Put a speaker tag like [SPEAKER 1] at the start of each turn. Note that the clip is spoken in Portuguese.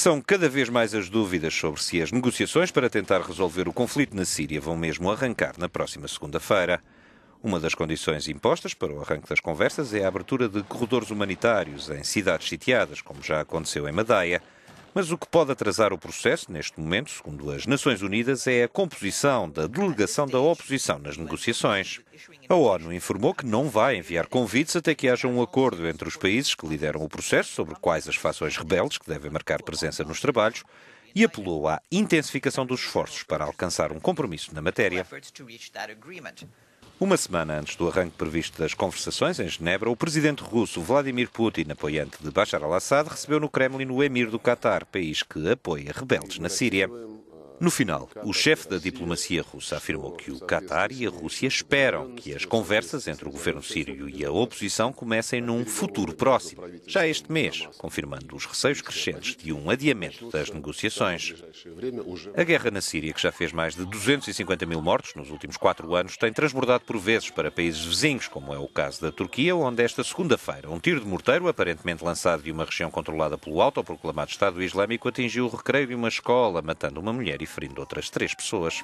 [SPEAKER 1] São cada vez mais as dúvidas sobre se as negociações para tentar resolver o conflito na Síria vão mesmo arrancar na próxima segunda-feira. Uma das condições impostas para o arranque das conversas é a abertura de corredores humanitários em cidades sitiadas, como já aconteceu em Madeia. Mas o que pode atrasar o processo, neste momento, segundo as Nações Unidas, é a composição da delegação da oposição nas negociações. A ONU informou que não vai enviar convites até que haja um acordo entre os países que lideram o processo sobre quais as fações rebeldes que devem marcar presença nos trabalhos e apelou à intensificação dos esforços para alcançar um compromisso na matéria. Uma semana antes do arranque previsto das conversações em Genebra, o presidente russo Vladimir Putin, apoiante de Bashar al-Assad, recebeu no Kremlin o emir do Catar, país que apoia rebeldes na Síria. No final, o chefe da diplomacia russa afirmou que o Qatar e a Rússia esperam que as conversas entre o governo sírio e a oposição comecem num futuro próximo, já este mês, confirmando os receios crescentes de um adiamento das negociações. A guerra na Síria, que já fez mais de 250 mil mortos nos últimos quatro anos, tem transbordado por vezes para países vizinhos, como é o caso da Turquia, onde esta segunda-feira um tiro de morteiro, aparentemente lançado de uma região controlada pelo autoproclamado Estado Islâmico, atingiu o recreio de uma escola, matando uma mulher e ferindo outras três pessoas.